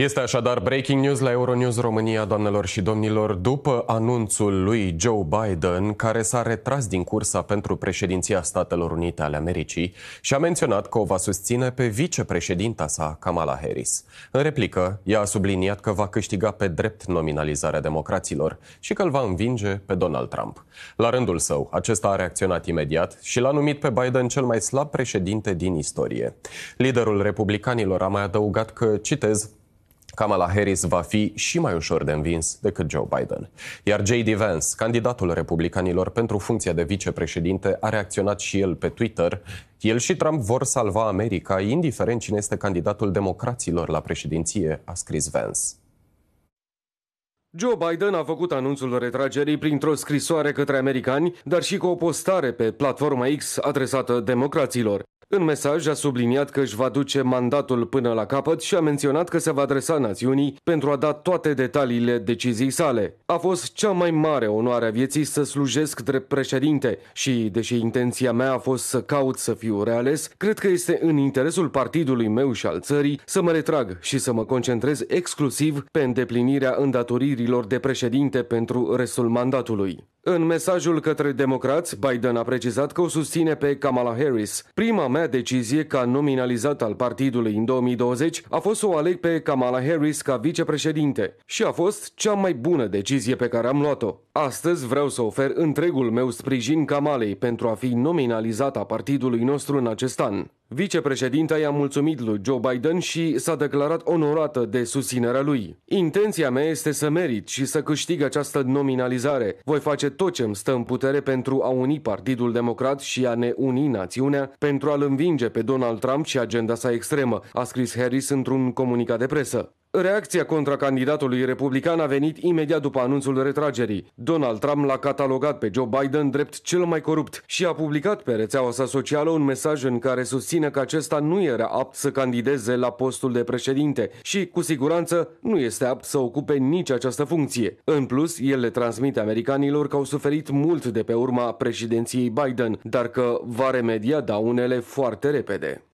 Este așadar breaking news la Euronews România, doamnelor și domnilor, după anunțul lui Joe Biden, care s-a retras din cursa pentru președinția Statelor Unite ale Americii și a menționat că o va susține pe vicepreședinta sa, Kamala Harris. În replică, ea a subliniat că va câștiga pe drept nominalizarea democraților și că îl va învinge pe Donald Trump. La rândul său, acesta a reacționat imediat și l-a numit pe Biden cel mai slab președinte din istorie. Liderul republicanilor a mai adăugat că, citez, Kamala Harris va fi și mai ușor de învins decât Joe Biden. Iar J.D. Vance, candidatul republicanilor pentru funcția de vicepreședinte, a reacționat și el pe Twitter. El și Trump vor salva America, indiferent cine este candidatul democraților la președinție, a scris Vance. Joe Biden a făcut anunțul retragerii printr-o scrisoare către americani, dar și cu o postare pe platforma X adresată democraților. În mesaj a subliniat că își va duce mandatul până la capăt și a menționat că se va adresa națiunii pentru a da toate detaliile decizii sale. A fost cea mai mare onoare a vieții să slujesc drept președinte și, deși intenția mea a fost să caut să fiu reales, cred că este în interesul partidului meu și al țării să mă retrag și să mă concentrez exclusiv pe îndeplinirea îndatoririlor de președinte pentru restul mandatului. În mesajul către democrați, Biden a precizat că o susține pe Kamala Harris. Prima mea decizie ca nominalizat al partidului în 2020 a fost să o aleg pe Kamala Harris ca vicepreședinte și a fost cea mai bună decizie pe care am luat-o. Astăzi vreau să ofer întregul meu sprijin Kamalei pentru a fi nominalizat a partidului nostru în acest an. Vicepreședinta i-a mulțumit lui Joe Biden și s-a declarat onorată de susținerea lui. Intenția mea este să merit și să câștig această nominalizare. Voi face tot ce îmi stă în putere pentru a uni Partidul Democrat și a ne uni națiunea pentru a-l învinge pe Donald Trump și agenda sa extremă, a scris Harris într-un comunicat de presă. Reacția contra candidatului republican a venit imediat după anunțul retragerii. Donald Trump l-a catalogat pe Joe Biden drept cel mai corupt și a publicat pe rețeaua sa socială un mesaj în care susține că acesta nu era apt să candideze la postul de președinte și, cu siguranță, nu este apt să ocupe nici această funcție. În plus, el le transmite americanilor că au suferit mult de pe urma președinției Biden, dar că va remedia daunele foarte repede.